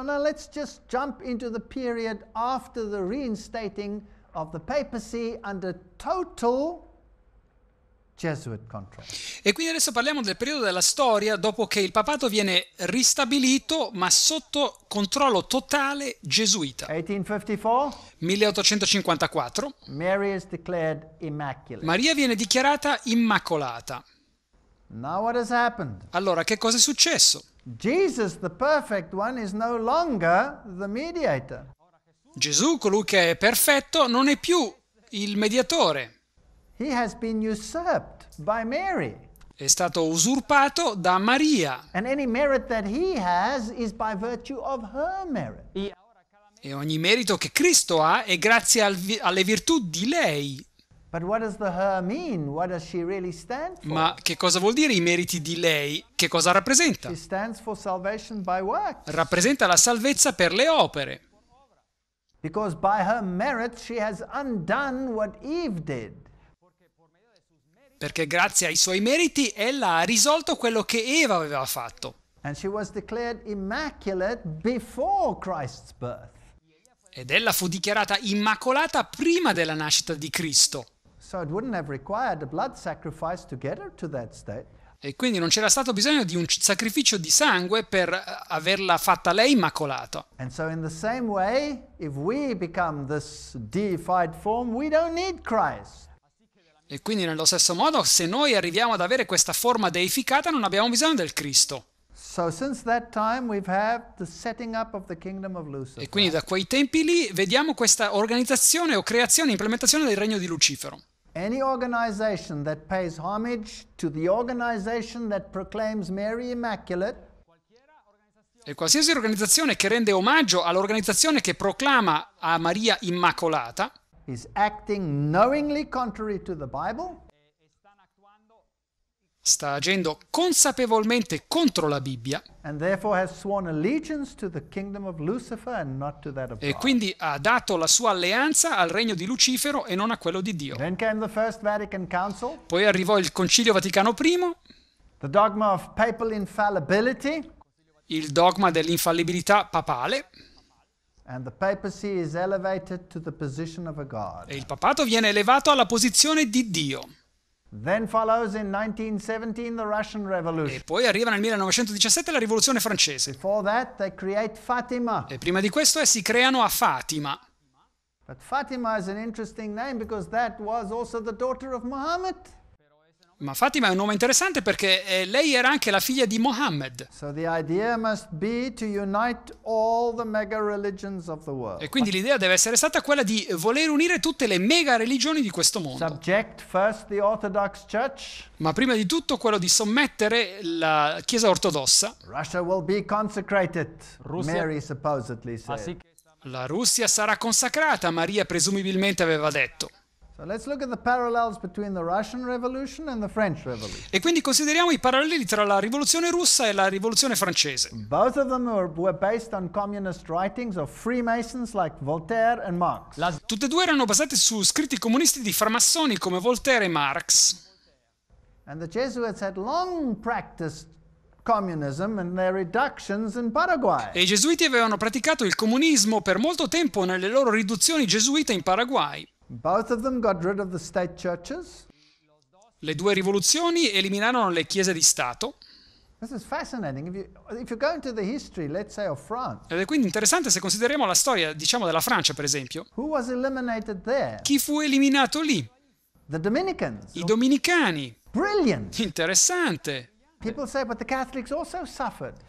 now let's just jump into the period after the reinstating of the papacy under total Jesuit control. E quindi adesso parliamo del periodo della storia dopo che il papato viene ristabilito ma sotto controllo totale gesuita. 1854. 1854 Maria viene dichiarata immacolata. Now what has happened? Allora che cosa è successo? Jesus, the perfect one, is no longer the mediator. Gesù, colui che è perfetto, non è più il mediatore. He has been usurped by Mary. È stato usurpato da Maria. And any merit that he has is by virtue of her merit. E ogni merito che Cristo ha è grazie al vi- alle virtù di lei, ma che cosa vuol dire i meriti di lei? Che cosa rappresenta? Rappresenta la salvezza per le opere. Perché grazie ai suoi meriti ella ha risolto quello che Eva aveva fatto. Ed ella fu dichiarata immacolata prima della nascita di Cristo. E quindi non c'era stato bisogno di un sacrificio di sangue per eh, averla fatta lei immacolata. So way, form, e quindi nello stesso modo, se noi arriviamo ad avere questa forma deificata, non abbiamo bisogno del Cristo. So e quindi da quei tempi lì vediamo questa organizzazione o creazione e implementazione del regno di Lucifero. Any organization that pays homage to the organization that proclaims Mary Immaculate e qualsiasi organizzazione che rende omaggio all'organizzazione che proclama a Maria Immacolata is acting knowingly contrary to the Bible sta agendo consapevolmente contro la Bibbia e quindi ha dato la sua alleanza al regno di Lucifero e non a quello di Dio. Poi arrivò il Concilio Vaticano I, il dogma dell'infallibilità papale, e il papato viene elevato alla posizione di Dio. E poi arriva nel 1917 la rivoluzione francese. E prima di questo essi eh, creano a Fatima. But Fatima è un nome interessante perché that was also the daughter of Muhammad. Ma Fatima è un nome interessante perché eh, lei era anche la figlia di Mohammed. So e quindi l'idea deve essere stata quella di voler unire tutte le mega religioni di questo mondo. Ma prima di tutto quello di sommettere la Chiesa ortodossa. Ah, la Russia sarà consacrata, Maria presumibilmente aveva detto. E quindi consideriamo i paralleli tra la rivoluzione russa e la rivoluzione francese. Tutte e due erano basate su scritti comunisti di framassoni come Voltaire e Marx. And the Jesuits had long practiced e i gesuiti avevano praticato il comunismo per molto tempo nelle loro riduzioni gesuite in Paraguay. Le due rivoluzioni eliminarono le chiese di Stato. Ed è quindi interessante se consideriamo la storia, diciamo, della Francia, per esempio. Chi fu eliminato lì? I dominicani. Interessante. Say,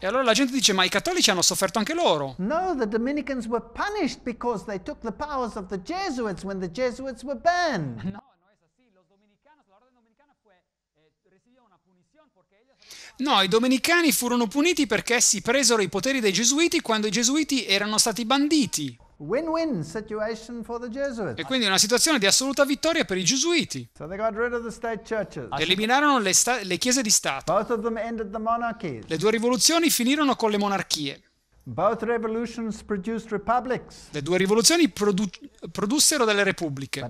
e allora la gente dice, ma i cattolici hanno sofferto anche loro. No, the Dominicans were punished because they took the powers of the Jesuits when the Jesuits were banned. No. No, eh, i domenicani furono puniti perché si presero i poteri dei gesuiti quando i gesuiti erano stati banditi. E quindi una situazione di assoluta vittoria per i gesuiti. Ah, Eliminarono le, sta- le chiese di Stato. Le due rivoluzioni finirono con le monarchie. Le due rivoluzioni produ- produssero delle repubbliche,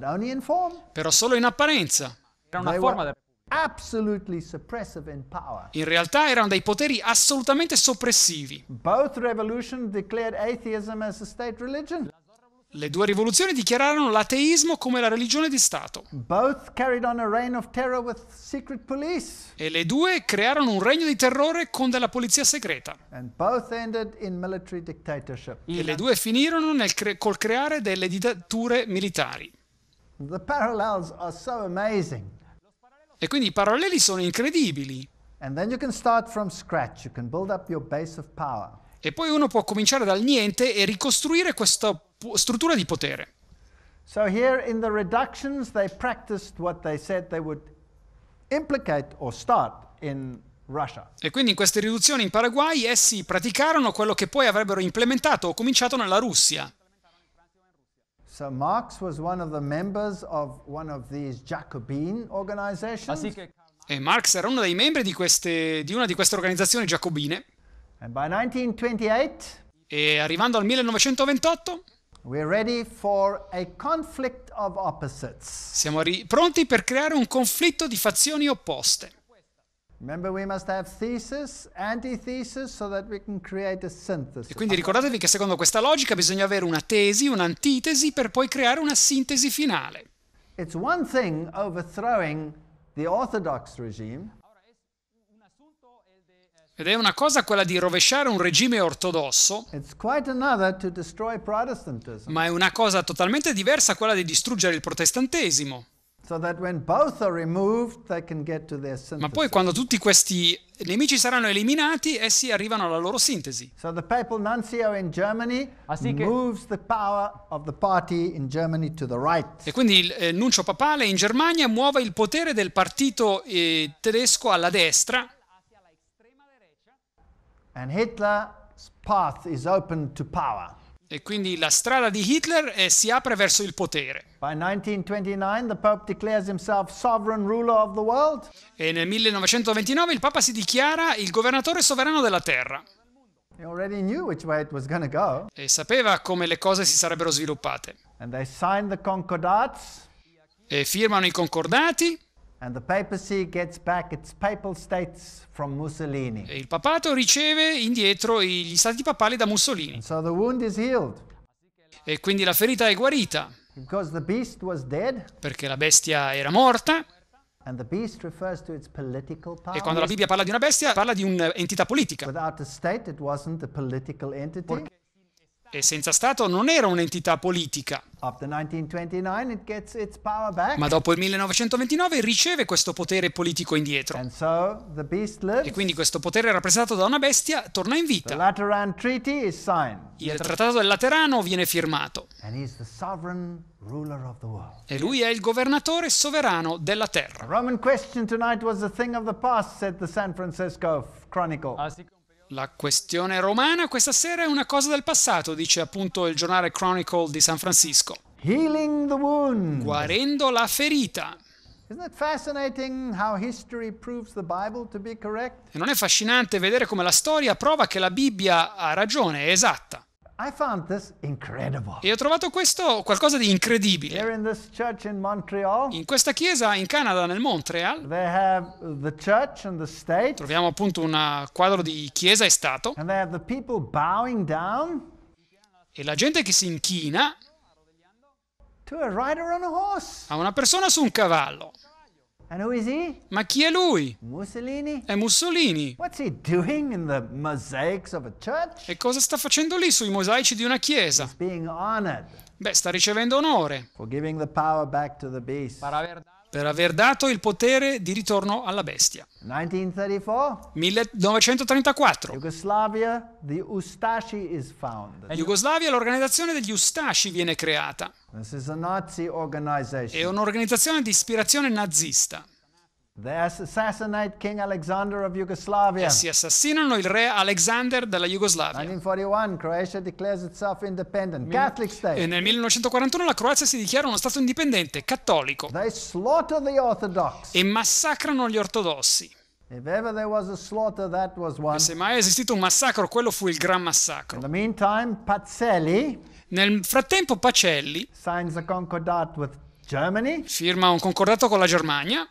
però solo in apparenza. Era una forma di in realtà erano dei poteri assolutamente soppressivi. Le due rivoluzioni dichiararono l'ateismo come la religione di Stato. E le due crearono un regno di terrore con della polizia segreta. E le due finirono cre- col creare delle dittature militari. The parallels are so amazing. E quindi i paralleli sono incredibili. E poi uno può cominciare dal niente e ricostruire questa struttura di potere. So here in the reductions they practiced what they said they would implicate or start in Russia. E quindi in queste riduzioni in Paraguay essi praticarono quello che poi avrebbero implementato o cominciato nella Russia. So Marx was one of the members of one of these Jacobin organizations. E eh, Marx era uno dei membri di, queste, di una di queste organizzazioni giacobine. And by 1928, e arrivando al 1928 siamo pronti per creare un conflitto di fazioni opposte. Remember we must have thesis, antithesis so that we can create a synthesis. E quindi ricordatevi che secondo questa logica bisogna avere una tesi, un'antitesi per poi creare una sintesi finale. It's one thing overthrowing the orthodox regime. Ed è una cosa quella di rovesciare un regime ortodosso, ma è una cosa totalmente diversa quella di distruggere il protestantesimo. Ma poi quando tutti questi nemici saranno eliminati, essi arrivano alla loro sintesi. Ah, e quindi il eh, nuncio papale in Germania muove il potere del partito eh, tedesco alla destra. And Hitler's path is open to power. E quindi la strada di Hitler è, si apre verso il potere. E nel 1929 il Papa si dichiara il governatore sovrano della Terra. E sapeva come le cose si sarebbero sviluppate. E firmano i concordati. E il papato riceve indietro gli stati papali da Mussolini. So e quindi la ferita è guarita. Dead, perché la bestia era morta. E quando la Bibbia parla di una bestia, parla di un'entità politica. Without a state, it wasn't a political entity. Perché e senza Stato non era un'entità politica. Ma dopo il 1929 riceve questo potere politico indietro. e quindi questo potere rappresentato da una bestia torna in vita. Il trattato del Laterano viene firmato. E lui è il governatore sovrano della terra. La domanda di oggi era una cosa del passato, said the San Francisco Chronicle. La questione romana questa sera è una cosa del passato, dice appunto il giornale Chronicle di San Francisco. Healing the wound. Guarendo la ferita. E non è affascinante vedere come la storia prova che la Bibbia ha ragione, è esatta. E ho trovato questo qualcosa di incredibile. In, Montreal, in questa chiesa in Canada, nel Montreal, state, troviamo appunto un ah, quadro di chiesa e Stato. Down, e la gente che si inchina a, a una persona su un cavallo. Ma chi è lui? Mussolini? È Mussolini. E cosa sta facendo lì sui mosaici di una chiesa? Beh, sta ricevendo onore. Per aver dato per aver dato il potere di ritorno alla bestia. 1934, 1934. Jugoslavia, l'organizzazione degli Ustaci viene creata. È un'organizzazione di ispirazione nazista. E si assassinano il re Alexander della Jugoslavia. 1941, e nel 1941 la Croazia si dichiara uno stato indipendente cattolico. E massacrano gli ortodossi. E se mai è esistito un massacro, quello fu il gran massacro. Meantime, nel frattempo Pacelli Germany, firma un concordato con la Germania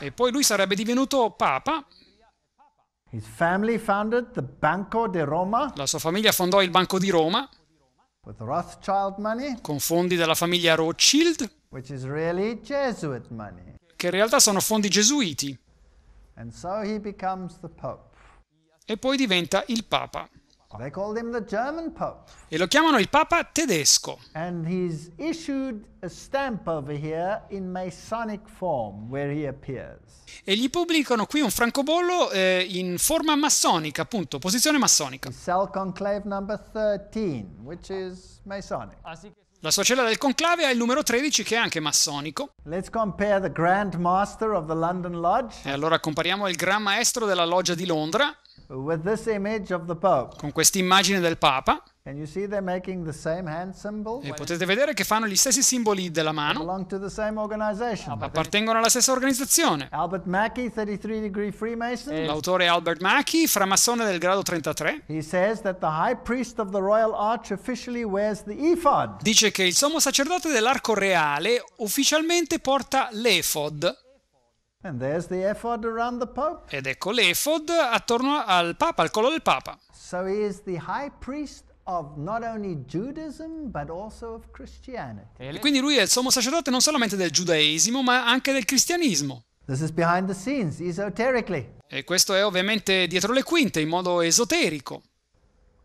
e poi lui sarebbe divenuto papa. La sua famiglia fondò il Banco di Roma con fondi della famiglia Rothschild, really che in realtà sono fondi gesuiti. So e poi diventa il Papa. E lo chiamano il Papa tedesco. E gli pubblicano qui un francobollo eh, in forma massonica, appunto, posizione massonica. Ah, La sua cella del conclave ha il numero 13 che è anche massonico. E allora compariamo il Gran Maestro della Loggia di Londra con quest'immagine del Papa. E potete vedere che fanno gli stessi simboli della mano. Appartengono alla stessa organizzazione. Albert Mackey, 33 degree Freemason. Eh. L'autore Albert Mackey, framassone del grado 33. Dice che il sommo sacerdote dell'arco reale ufficialmente porta l'ephod. The Ed ecco l'efod attorno al Papa, al collo del Papa. So Judaism, e quindi lui è il sommo sacerdote non solamente del giudaismo, ma anche del cristianesimo. Scenes, e questo è ovviamente dietro le quinte, in modo esoterico.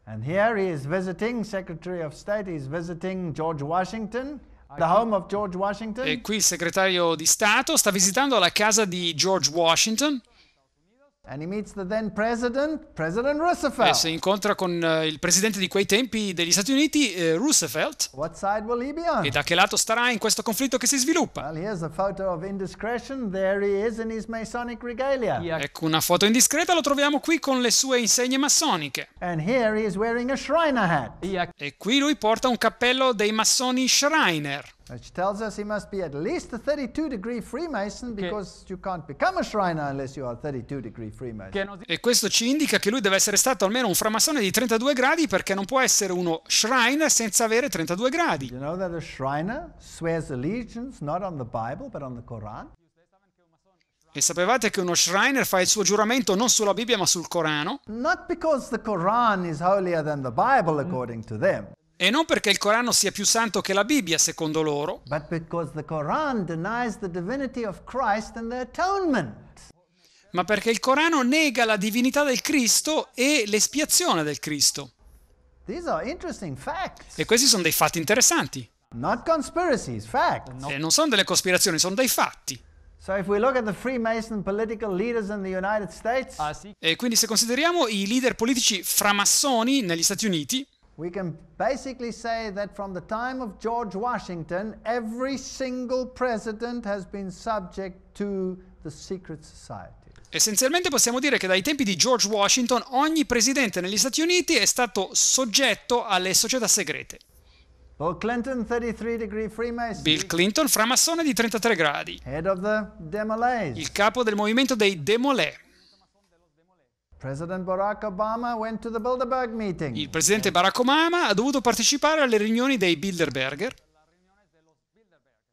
And here he is visiting Secretary of State, he's visiting George Washington. E eh, qui il segretario di Stato sta visitando la casa di George Washington. President, President e eh, si incontra con uh, il presidente di quei tempi degli Stati Uniti, eh, Roosevelt. E da che lato starà in questo conflitto che si sviluppa? ecco una foto indiscreta, lo troviamo qui con le sue insegne massoniche. E qui lui porta un cappello dei massoni Shriner. Which tells us he must be at least a 32 degree Freemason because you can't become a Shriner unless you are 32 degree Freemason. E questo ci indica che lui deve essere stato almeno un framassone di 32 gradi perché non può essere uno Shriner senza avere 32 gradi. You know that a Shriner swears allegiance not on the Bible but on the Koran? E sapevate che uno Shriner fa il suo giuramento non sulla Bibbia ma sul Corano? Not because the Koran is holier than the Bible according to them. E non perché il Corano sia più santo che la Bibbia, secondo loro, ma perché il Corano nega la divinità del Cristo e l'espiazione del Cristo. E questi sono dei fatti interessanti. E eh, non sono delle cospirazioni, sono dei fatti. Ah, e quindi se consideriamo i leader politici framassoni negli Stati Uniti, we can basically say that from the time of George Washington, every single president has been subject to the secret society. Essenzialmente possiamo dire che dai tempi di George Washington ogni presidente negli Stati Uniti è stato soggetto alle società segrete. Bill Clinton, 33 Bill Clinton, framassone di 33 gradi. Head of the Il capo del movimento dei Demolais. Il presidente Barack Obama ha dovuto partecipare alle riunioni dei Bilderberger.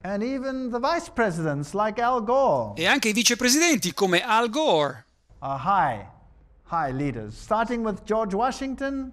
Like e anche i vicepresidenti come Al Gore. Uh, high, high leaders, starting with George Washington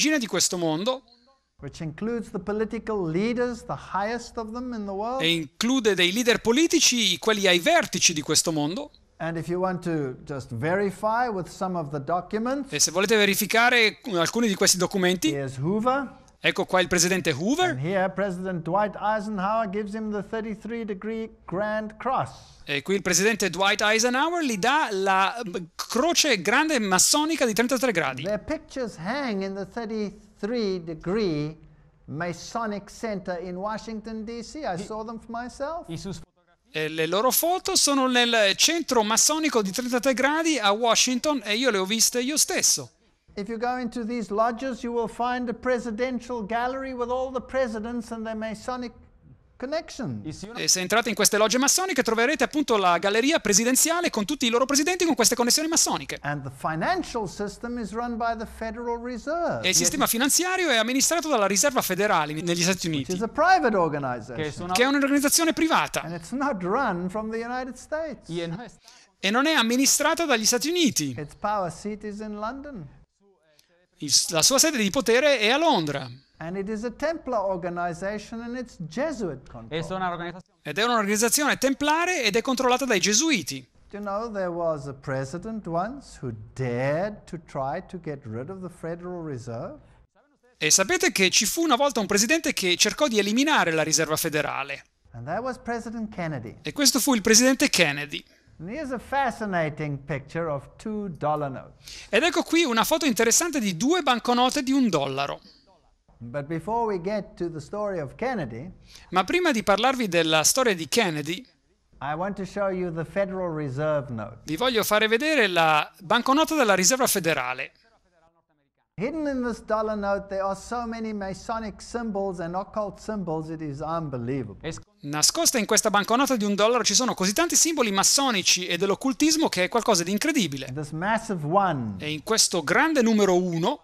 regine di questo mondo e include dei leader politici, quelli ai vertici di questo mondo. e se volete verificare alcuni di questi documenti, Ecco qua il presidente Hoover. Here, President e qui il presidente Dwight Eisenhower gli dà la croce grande massonica di 33 gradi. Their pictures hang in the 33 degree Masonic Center in Washington DC. I saw them for myself. E le loro foto sono nel centro massonico di 33 gradi a Washington e io le ho viste io stesso. If you go into these lodges, you will find a presidential gallery with all the presidents and their Masonic e se entrate in queste logge massoniche troverete appunto la galleria presidenziale con tutti i loro presidenti con queste connessioni massoniche. E il sistema finanziario è amministrato dalla Riserva Federale negli Stati Uniti, che è un'organizzazione privata. E non è amministrata dagli Stati Uniti. Its power seat is in London. Il, la sua sede di potere è a Londra. Ed è un'organizzazione templare ed è controllata dai gesuiti. You know, there was a president once who dared to try to get rid of the Federal Reserve. E sapete che ci fu una volta un presidente che cercò di eliminare la riserva federale. And that was E questo fu il presidente Kennedy. Ed ecco qui una foto interessante di due banconote di un dollaro. Kennedy, Ma prima di parlarvi della storia di Kennedy, vi voglio fare vedere la banconota della Riserva Federale. Hidden in this dollar note, there are so many Masonic symbols and occult symbols, it is unbelievable. Nascosta in questa banconota di un dollaro ci sono così tanti simboli massonici e dell'occultismo che è qualcosa di incredibile. E in questo grande numero uno.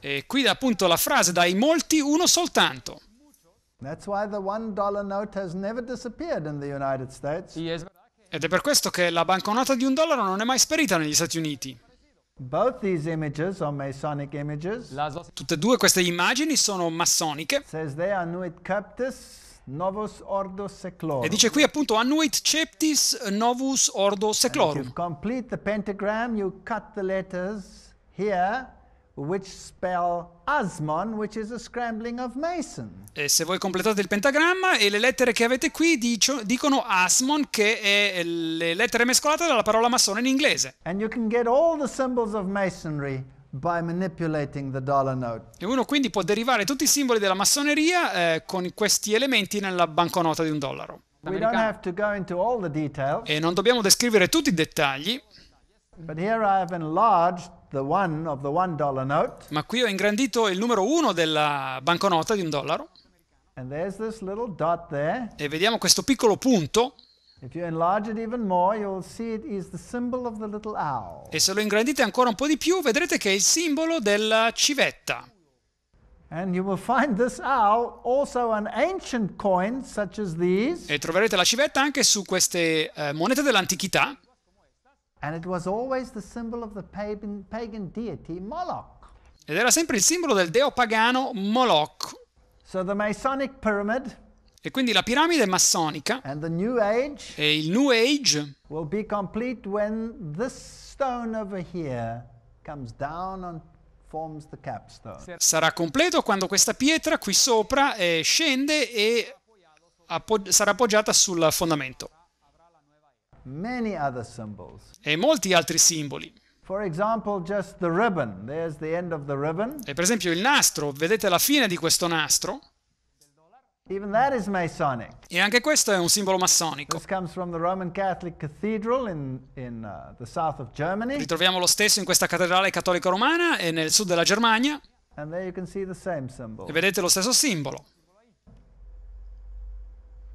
E qui appunto la frase dai molti uno soltanto. That's why the one dollar note has never disappeared in the United States. Yes. Ed è per questo che la banconota di un dollaro non è mai sparita negli Stati Uniti. Tutte e due queste immagini sono massoniche. E dice qui appunto Annuit Ceptis Novus Ordo Seclorum. complete the pentagram, you cut the letters here which spell Asmon, which is a scrambling of Mason. E se voi completate il pentagramma e le lettere che avete qui dicio, dicono Asmon, che è le lettere mescolate dalla parola massone in inglese. And you can get all the symbols of masonry by manipulating the dollar note. E uno quindi può derivare tutti i simboli della massoneria eh, con questi elementi nella banconota di un dollaro. We don't have to go into all the details. E non dobbiamo descrivere tutti i dettagli. But here I have enlarged ma qui ho ingrandito il numero 1 della banconota di un dollaro. E vediamo questo piccolo punto. E se lo ingrandite ancora un po' di più, vedrete che è il simbolo della civetta. E troverete la civetta anche su queste eh, monete dell'antichità and it was always the symbol of the pagan, pagan deity Moloch. Ed era sempre il simbolo del deo pagano Moloch. So the Masonic pyramid e quindi la piramide massonica e il New Age will be complete when this stone over here comes down and forms the capstone. Sarà completo quando questa pietra qui sopra eh, scende e appo sarà appoggiata sul fondamento e molti altri simboli. Example, the e per esempio il nastro, vedete la fine di questo nastro? E anche questo è un simbolo massonico. In, in, uh, Ritroviamo lo stesso in questa cattedrale cattolica romana e nel sud della Germania. E vedete lo stesso simbolo.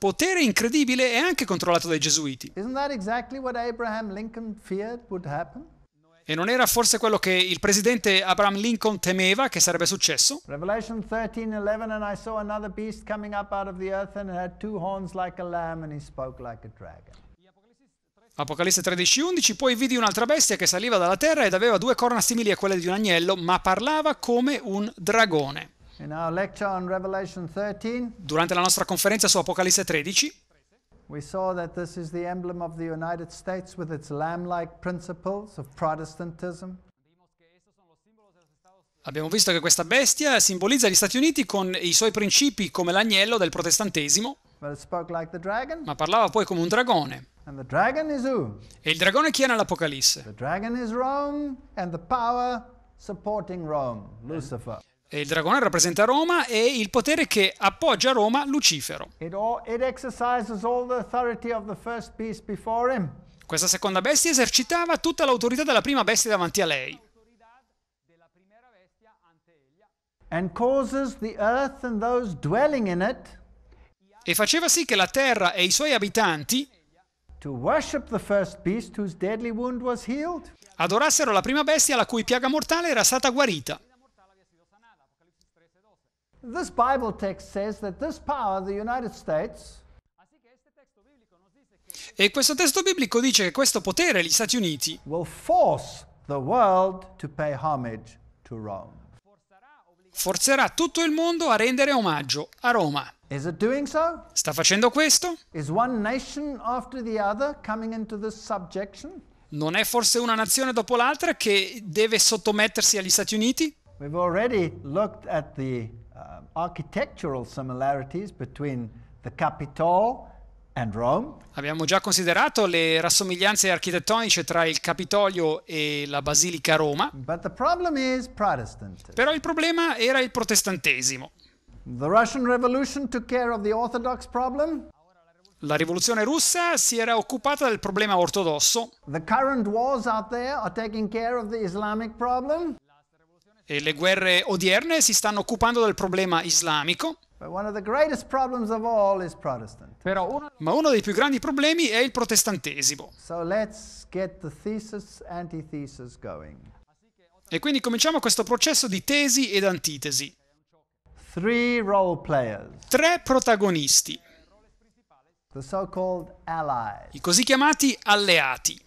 potere incredibile e anche controllato dai gesuiti. Exactly e non era forse quello che il presidente Abraham Lincoln temeva che sarebbe successo? Revelation 13:11 and I saw another beast coming up out of the earth and it had two horns like a lamb and he spoke like a dragon. Apocalisse 13:11 Poi vidi un'altra bestia che saliva dalla terra ed aveva due corna simili a quelle di un agnello, ma parlava come un dragone. Durante la nostra conferenza su Apocalisse 13, We saw that this is the emblem of the United States with its lamb-like principles of Protestantism. Abbiamo visto che questa bestia simbolizza gli Stati Uniti con i suoi principi come l'agnello del protestantesimo, like dragon, ma parlava poi come un dragone. Dragon e il dragone chi è nell'Apocalisse? Il dragone è Rome e la power supporting Rome, Lucifer il dragone rappresenta Roma e il potere che appoggia Roma Lucifero. Questa seconda bestia esercitava tutta l'autorità della prima bestia davanti a lei. E faceva sì che la terra e i suoi abitanti adorassero la prima bestia la cui piaga mortale era stata guarita. This Bible text says that this power the United States E questo testo biblico dice che questo potere gli Stati Uniti Forzerà tutto il mondo a rendere omaggio a Roma. Is it doing so? Sta facendo questo? Is one after the other into this Non è forse una nazione dopo l'altra che deve sottomettersi agli Stati Uniti? We've already looked at the Uh, architectural similarities between the Capitol and Rome. Abbiamo già considerato le rassomiglianze architettoniche tra il Capitolio e la Basilica Roma. But the problem is Protestantism. Però il problema era il protestantesimo. The Russian Revolution took care of the Orthodox problem. La rivoluzione russa si era occupata del problema ortodosso. The current wars out there are taking care of the e le guerre odierne si stanno occupando del problema islamico. Ma uno dei più grandi problemi è il protestantesimo. e quindi cominciamo questo processo di tesi ed antitesi. Tre protagonisti. I così chiamati alleati.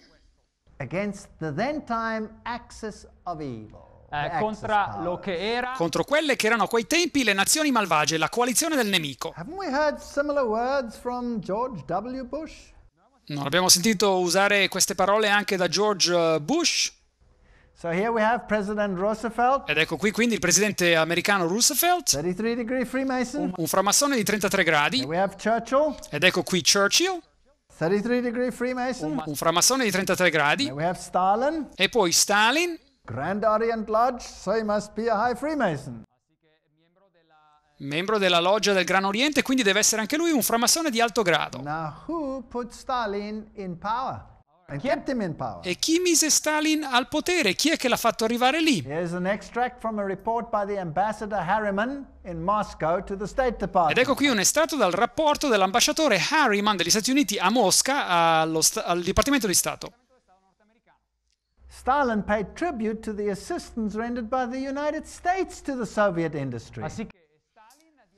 Against the then time axis of evil eh, contro, era... contro quelle che erano a quei tempi le nazioni malvagie, la coalizione del nemico. Non abbiamo sentito usare queste parole anche da George eh, Bush? So Ed ecco qui quindi il presidente americano Roosevelt, un, un framassone di 33 gradi. Ed ecco qui Churchill, un, un framassone di 33 gradi. E poi Stalin, Grand Orient Lodge, so he must be a high Freemason. Membro della loggia del Gran Oriente, quindi deve essere anche lui un framassone di alto grado. Now who put Stalin in power? And kept him in power. E chi mise Stalin al potere? Chi è che l'ha fatto arrivare lì? Ed ecco qui un estratto dal rapporto dell'ambasciatore Harriman degli Stati Uniti a Mosca allo, al Dipartimento di Stato. Stalin paid tribute to the assistance rendered by the United States to the Soviet industry.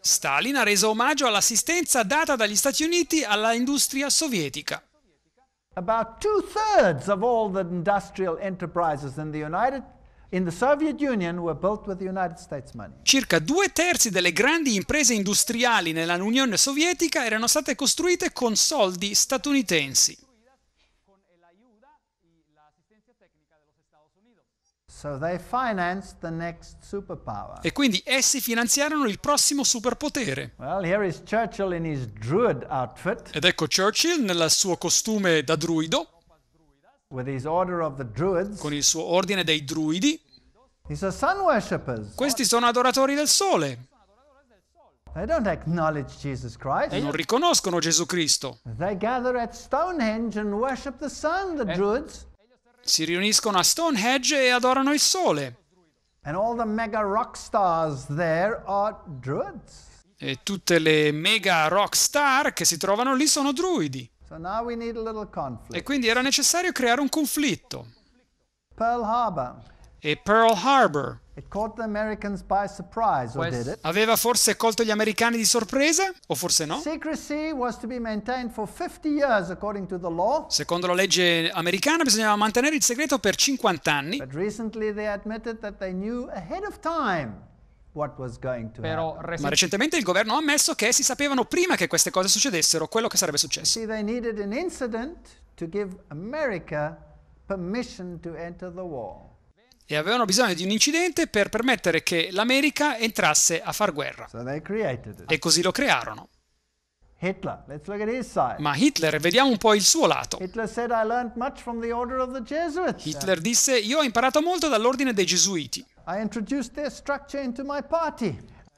Stalin ha reso omaggio all'assistenza data dagli Stati Uniti alla industria sovietica. About two-thirds of all the industrial enterprises in the United States Circa due terzi delle grandi imprese industriali nell'Unione Sovietica erano state costruite con soldi statunitensi. E quindi essi finanziarono il prossimo superpotere. Ed ecco Churchill nel suo costume da druido. Con il suo ordine dei druidi. Questi sono adoratori del sole. E non riconoscono Gesù Cristo. They gather at Stonehenge and worship the sun, the eh. druids si riuniscono a Stonehenge e adorano il sole. E tutte le mega rock star che si trovano lì sono druidi. So e quindi era necessario creare un conflitto. Pearl Harbor e Pearl Harbor. Aveva forse colto gli americani di sorpresa o forse no? Secondo la legge americana bisognava mantenere il segreto per 50 anni. Però, Ma recentemente il governo ha ammesso che essi sapevano prima che queste cose succedessero quello che sarebbe successo. See, they needed an incident to give America permission to enter the war e avevano bisogno di un incidente per permettere che l'America entrasse a far guerra. e così lo crearono. Hitler. Ma Hitler, vediamo un po' il suo lato. Hitler, disse, io ho imparato molto dall'ordine dei Gesuiti.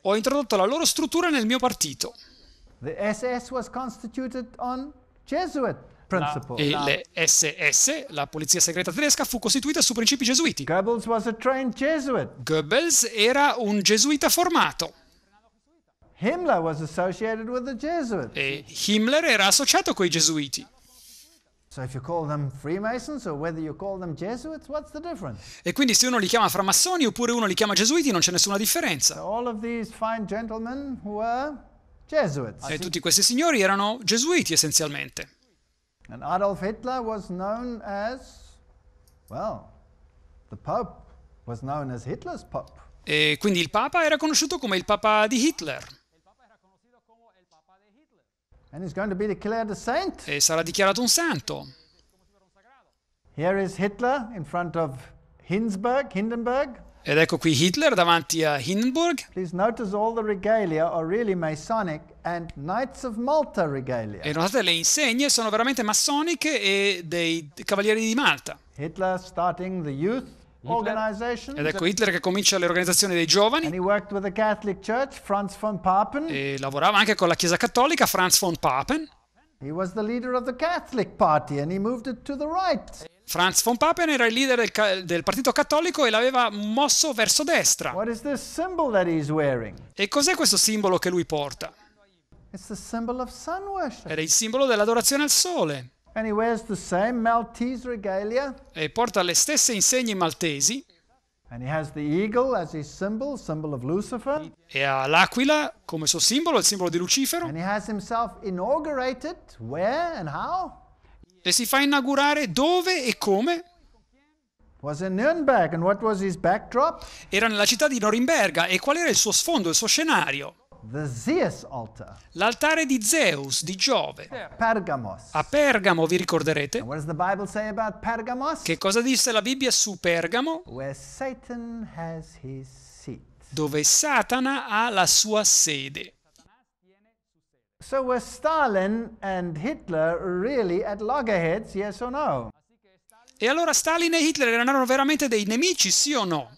Ho introdotto la loro struttura nel mio partito. The SS was constituted on Jesuit Principle. La, le SS, la polizia segreta tedesca, fu costituita su principi gesuiti. Goebbels, Goebbels era un gesuita formato. Himmler E Himmler era associato con i gesuiti. E quindi se uno li chiama framassoni oppure uno li chiama gesuiti non c'è nessuna differenza. So e tutti questi signori erano gesuiti essenzialmente. And Adolf Hitler was known as, well, the Pope was known as Hitler's Pope. E quindi il Papa era conosciuto come il Papa di Hitler. And he's going to be declared a saint. E sarà dichiarato un santo. Here is Hitler in front of Hinsberg, Hindenburg. Ed ecco qui Hitler davanti a Hindenburg. e notate le insegne sono veramente massoniche e dei cavalieri di Malta. Hitler starting the youth ed ecco Hitler che comincia le organizzazioni dei giovani. Church, e lavorava anche con la Chiesa Cattolica, Franz von Papen. Franz von Papen era il leader del, del, partito cattolico e l'aveva mosso verso destra. E cos'è questo simbolo che lui porta? Era il simbolo dell'adorazione al sole. E porta le stesse insegne maltesi. E ha l'aquila come suo simbolo, il simbolo di Lucifero. E si fa inaugurare dove e come? Era nella città di Norimberga e qual era il suo sfondo, il suo scenario? L'altare di Zeus, di Giove. A Pergamo, vi ricorderete? Che cosa disse la Bibbia su Pergamo? Dove Satana ha la sua sede. E allora Stalin e Hitler erano veramente dei nemici, sì o no?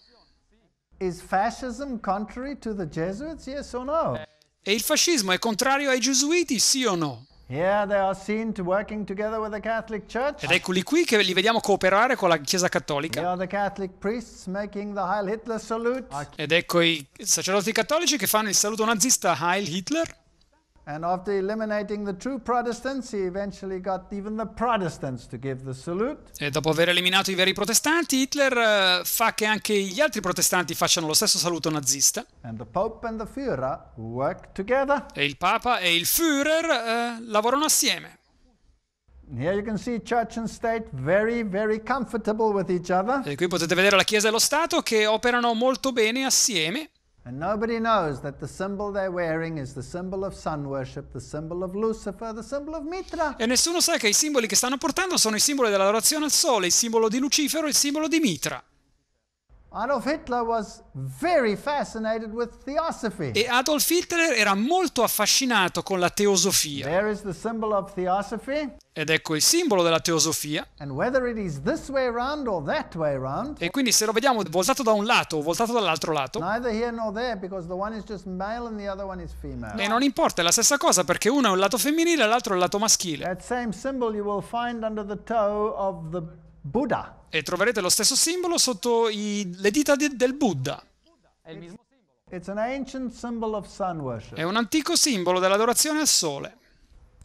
Yes no? E il fascismo è contrario ai gesuiti, sì o no? Ed eccoli qui che li vediamo cooperare con la Chiesa Cattolica. Ed ecco i sacerdoti cattolici che fanno il saluto nazista a Heil Hitler. And after eliminating the true Protestants, he eventually got even the Protestants to give the salute. E dopo aver eliminato i veri protestanti, Hitler uh, fa che anche gli altri protestanti facciano lo stesso saluto nazista. And the Pope and the Führer work together. E il Papa e il Führer uh, lavorano assieme. Here you can see church and state very very comfortable with each other. E qui potete vedere la Chiesa e lo Stato che operano molto bene assieme. And nobody knows that the symbol they're wearing is the symbol of sun worship, the symbol of Lucifer, the symbol of Mitra. E nessuno sa che i simboli che stanno portando sono i simboli dell'adorazione al sole, il simbolo di Lucifero e il simbolo di Mitra. Adolf Hitler was very fascinated with theosophy. E Adolf Hitler era molto affascinato con la teosofia. There is the symbol of theosophy. Ed ecco il simbolo della teosofia. And whether it is this way round or that way round. E quindi se lo vediamo voltato da un lato o voltato dall'altro lato. Neither here nor there because the one is just male and the other one is female. E non importa, è la stessa cosa perché uno è un lato femminile e l'altro è il lato maschile. That same symbol you will find under the toe of the Buddha. E troverete lo stesso simbolo sotto i, le dita di, del Buddha. È il mismo simbolo. È un antico simbolo dell'adorazione al sole.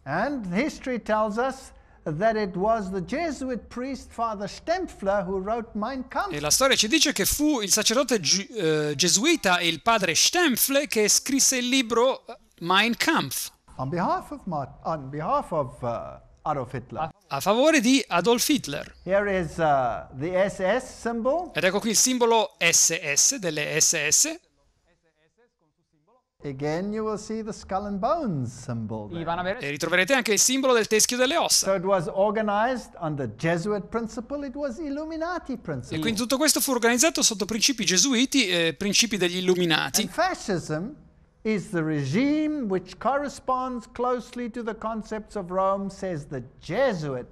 And history tells us that it was the Jesuit priest Father Stempfler who wrote Mein Kampf. E la storia ci dice che fu il sacerdote gi- uh, gesuita e il padre Stempfler che scrisse il libro Mein Kampf. On behalf of, Mar- on behalf of uh, Adolf Hitler. A favore di Adolf Hitler. Here is, uh, the SS symbol. Ed ecco qui il simbolo SS delle SS. Again, you will see the skull and bones symbol there. E ritroverete anche il simbolo del teschio delle ossa. So it was organized under Jesuit principle, it was Illuminati principle. E quindi tutto questo fu organizzato sotto principi gesuiti, eh, principi degli Illuminati. And fascism is the regime which corresponds closely to the concepts of Rome, says the Jesuit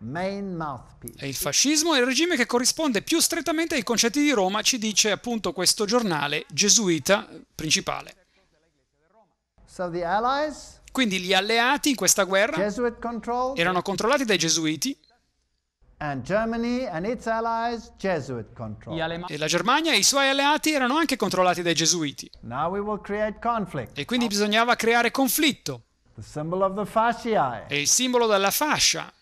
e il fascismo è il regime che corrisponde più strettamente ai concetti di Roma, ci dice appunto questo giornale gesuita principale. Quindi gli alleati in questa guerra erano controllati dai gesuiti e la Germania e i suoi alleati erano anche controllati dai gesuiti. E quindi bisognava creare conflitto. E il simbolo della fascia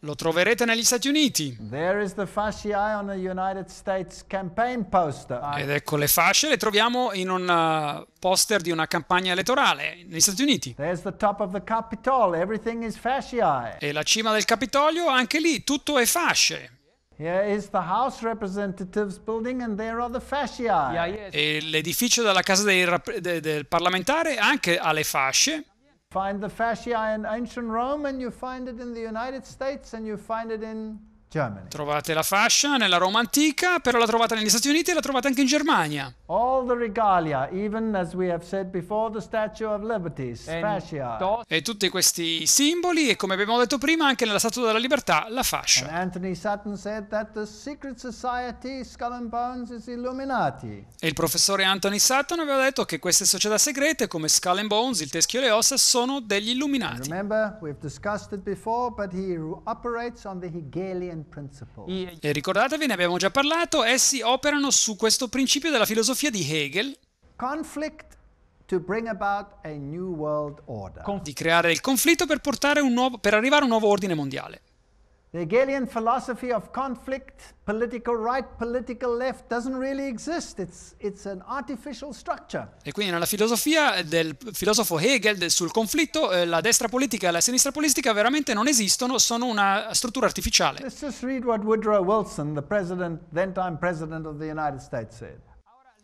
lo, troverete negli Stati Uniti. Ah. Ed ecco le fasce le troviamo in un uh, poster di una campagna elettorale negli Stati Uniti. E la cima del Capitolio, anche lì tutto è fasce. E l'edificio della casa del, del parlamentare anche ha le fasce. Find the fascia in ancient Rome, and you find it in the United States, and you find it in Germany. Trovate la fascia nella Roma antica, però la trovate negli Stati Uniti e la trovate anche in Germania. All the regalia, even as we have said before, the Statue of Liberty, fascia. E tutti questi simboli e come abbiamo detto prima anche nella Statua della Libertà, la fascia. And Anthony Sutton said that the secret society Skull and Bones is Illuminati. E il professore Anthony Sutton aveva detto che queste società segrete come Skull and Bones, il teschio e le ossa sono degli Illuminati. And remember, we've discussed it before, but he operates on the Hegelian e eh, ricordatevi, ne abbiamo già parlato, essi operano su questo principio della filosofia di Hegel di creare il conflitto per, nuovo, per arrivare a un nuovo ordine mondiale. The Hegelian philosophy of conflict, political right, political left, doesn't really exist. It's, it's an artificial structure. E quindi nella filosofia del filosofo Hegel del, sul conflitto, eh, la destra politica e la sinistra politica veramente non esistono, sono una struttura artificiale. Let's just read what Woodrow Wilson, the president, then time president of the United States, said.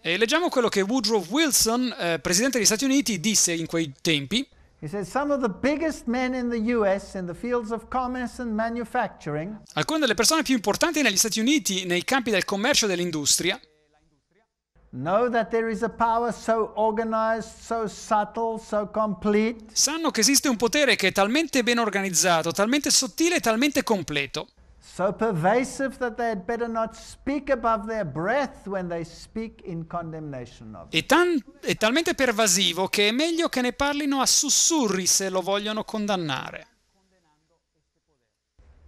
E leggiamo quello che Woodrow Wilson, eh, presidente degli Stati Uniti, disse in quei tempi. Alcune delle persone più importanti negli Stati Uniti nei campi del commercio e dell'industria Sanno che esiste un potere che è talmente ben organizzato, talmente sottile e talmente completo so pervasive that they had better not speak above their breath when they speak in condemnation of it. È, talmente pervasivo che è meglio che ne parlino a sussurri se lo vogliono condannare.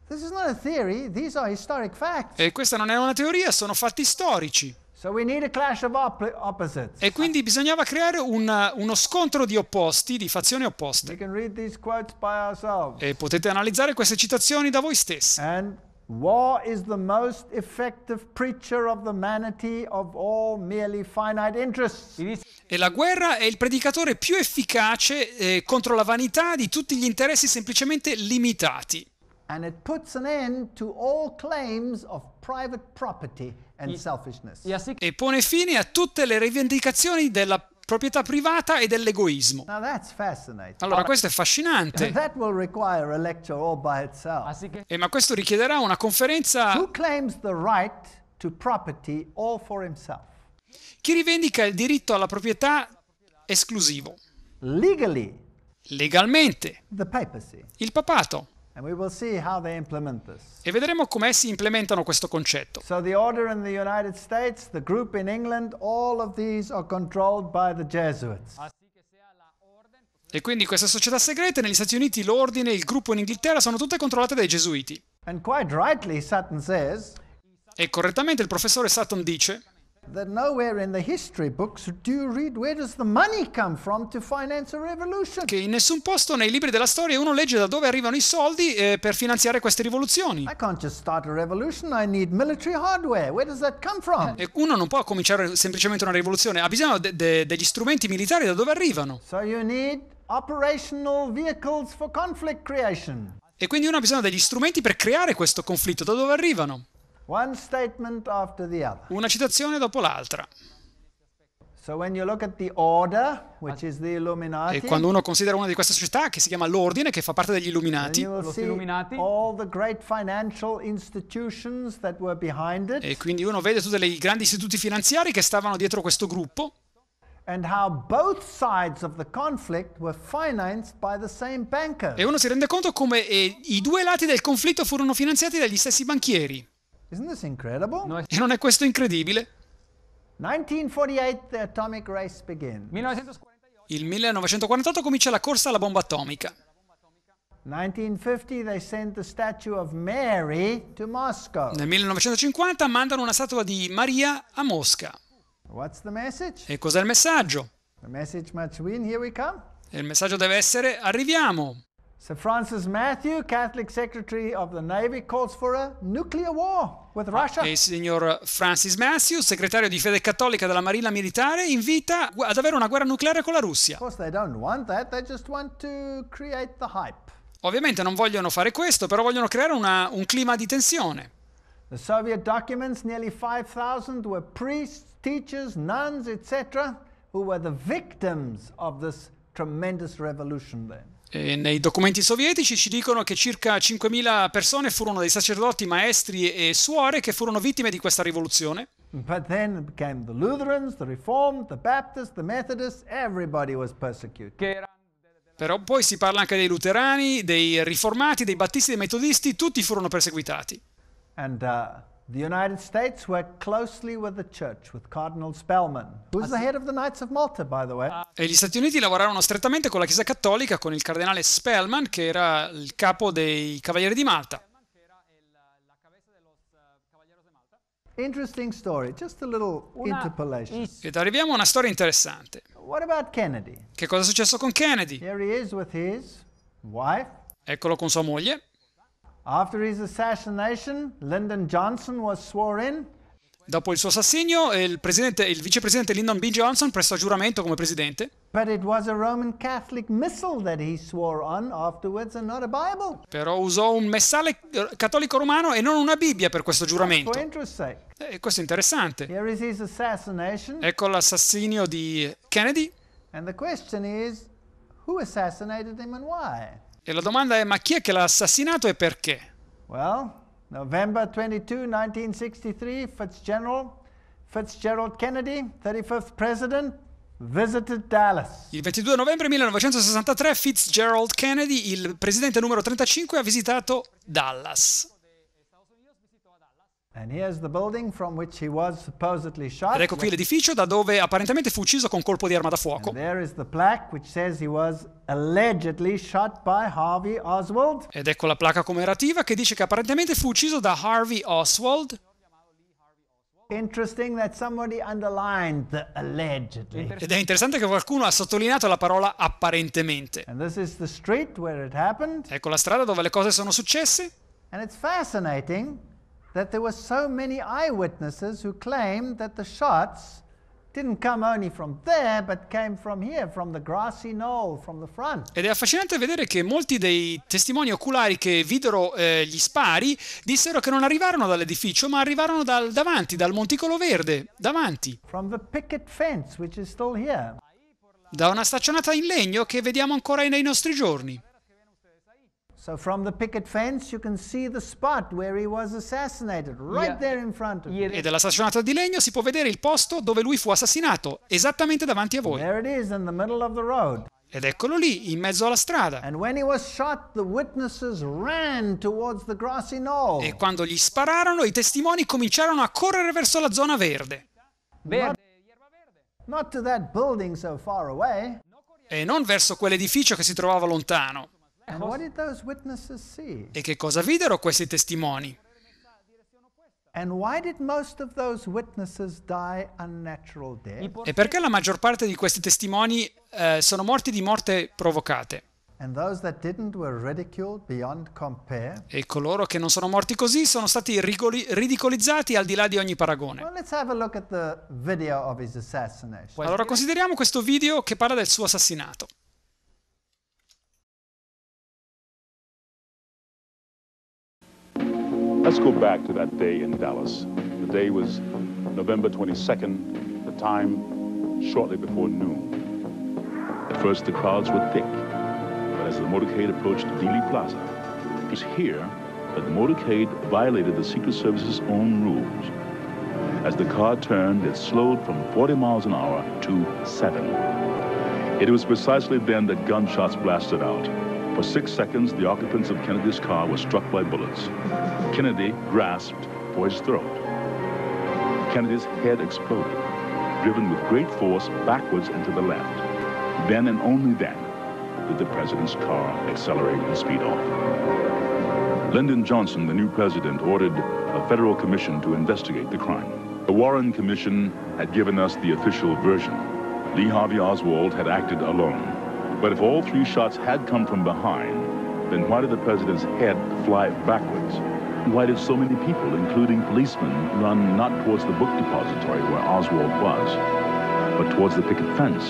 This is not a theory, these are historic facts. E questa non è una teoria, sono fatti storici. So we need a clash of op- opposites. E quindi bisognava creare una, uno scontro di opposti, di fazioni opposte. We can read these quotes by ourselves. E potete analizzare queste citazioni da voi stessi. And War is the most effective preacher of the vanity of all merely finite interests. E la guerra è il predicatore più efficace eh, contro la vanità di tutti gli interessi semplicemente limitati. And it puts an end to all claims of private property and selfishness. E pone fine a tutte le rivendicazioni della proprietà privata e dell'egoismo. Allora, questo è affascinante. E eh, ma questo richiederà una conferenza. Chi rivendica il diritto alla proprietà esclusivo? Legalmente. Il papato. E vedremo come essi implementano questo concetto. So States, England, e quindi queste società segrete negli Stati Uniti, l'ordine e il gruppo in Inghilterra sono tutte controllate dai gesuiti. Rightly, says, e correttamente il professore Sutton dice that nowhere in the history books do you read where does the money come from to finance a revolution. Che in nessun posto nei libri della storia uno legge da dove arrivano i soldi eh, per finanziare queste rivoluzioni. I can't just start a revolution, I need military hardware. Where does that come from? Eh, uno non può cominciare semplicemente una rivoluzione, ha bisogno de de degli strumenti militari da dove arrivano. So you need operational vehicles for conflict creation. E quindi uno ha bisogno degli strumenti per creare questo conflitto, da dove arrivano? Una citazione dopo l'altra. e quando uno considera una di queste società che si chiama l'Ordine, che fa parte degli Illuminati, e quindi uno vede tutti i grandi istituti finanziari che stavano dietro questo gruppo, e uno si rende conto come eh, i due lati del conflitto furono finanziati dagli stessi banchieri. Isn't this incredible? No, e non è questo incredibile? 1948 atomic race begins. 1948 il 1948 comincia la corsa alla bomba atomica. 1950, Nel 1950 mandano una statua di Maria a Mosca. E cos'è il messaggio? E il messaggio deve essere arriviamo. Sir Francis Matthew, Catholic Secretary of the Navy, calls for a nuclear war with Russia. E il signor Francis Matthew, segretario di fede cattolica della Marina Militare, invita ad avere una guerra nucleare con la Russia. Ovviamente non vogliono fare questo, però vogliono creare una, un clima di tensione. The Soviet documents, nearly 5,000, were priests, teachers, nuns, etc., who were the victims of this tremendous revolution then. E eh, nei documenti sovietici ci dicono che circa 5.000 persone furono dei sacerdoti, maestri e suore che furono vittime di questa rivoluzione. But then became the Lutherans, the Reformed, the Baptists, the Methodists, everybody was persecuted. Però poi si parla anche dei luterani, dei riformati, dei battisti, dei metodisti, tutti furono perseguitati. And, uh, The United States worked closely with the church, with Cardinal Spellman, who's the head of the Knights of Malta, by the way. E eh, gli Stati Uniti lavorarono strettamente con la Chiesa Cattolica, con il Cardinale Spellman, che era il capo dei Cavalieri di Malta. Interesting story, just a little interpolation. Ed arriviamo a una storia interessante. What about Kennedy? Che cosa è successo con Kennedy? Here he is with his wife. Eccolo con sua moglie. After his assassination, Lyndon Johnson was sworn in. Dopo il suo assassinio, il, il vicepresidente Lyndon B. Johnson prestò giuramento come presidente. Però usò un messale eh, cattolico romano e non una Bibbia per questo giuramento. E eh, questo è interessante. Ecco l'assassinio di Kennedy. And the question is, who assassinated him and why? E la domanda è ma chi è che l'ha assassinato e perché? Well, November 22, 1963, Fitzgerald, Fitzgerald Kennedy, 35th President, Visited Dallas. Il 22 novembre 1963 Fitzgerald Kennedy, il presidente numero 35, ha visitato Dallas. Ed ecco qui l'edificio da dove apparentemente fu ucciso con colpo di arma da fuoco. Ed ecco la placca commemorativa che dice che apparentemente fu ucciso da Harvey Oswald. Ed è interessante che qualcuno ha sottolineato la parola apparentemente. Ecco la strada dove le cose sono successe. And it's fascinating that there were so many eyewitnesses who claimed that the shots didn't come only from there, but came from here, from the grassy knoll, from the front. Ed è affascinante vedere che molti dei testimoni oculari che videro eh, gli spari dissero che non arrivarono dall'edificio, ma arrivarono dal davanti, dal monticolo verde, davanti. From the picket fence, which is still here. Da una staccionata in legno che vediamo ancora nei nostri giorni. So from the picket fence you can see the spot where he was assassinated, right yeah. there in front of you. E dalla stagionata di legno si può vedere il posto dove lui fu assassinato, esattamente davanti a voi. There it is in the middle of the road. Ed eccolo lì, in mezzo alla strada. Shot, e quando gli spararono, i testimoni cominciarono a correre verso la zona verde. verde. Not, not so away, e non verso quell'edificio che si trovava lontano. Eh, e che cosa videro questi testimoni? E perché la maggior parte di questi testimoni eh, sono morti di morte provocate? E coloro che non sono morti così sono stati ridicolizzati al di là di ogni paragone. Allora consideriamo questo video che parla del suo assassinato. Let's go back to that day in Dallas. The day was November 22nd, the time shortly before noon. At first, the crowds were thick, but as the motorcade approached Dealey Plaza, it was here that the motorcade violated the Secret Service's own rules. As the car turned, it slowed from 40 miles an hour to 7. It was precisely then that gunshots blasted out. For six seconds, the occupants of Kennedy's car were struck by bullets. Kennedy grasped for his throat. Kennedy's head exploded, driven with great force backwards and to the left. Then and only then did the president's car accelerate and speed off. Lyndon Johnson, the new president, ordered a federal commission to investigate the crime. The Warren Commission had given us the official version. Lee Harvey Oswald had acted alone. But if all three shots had come from behind, then why did the president's head fly backwards? Why did so many people, including policemen, run not towards the book depository where Oswald was, but towards the picket fence?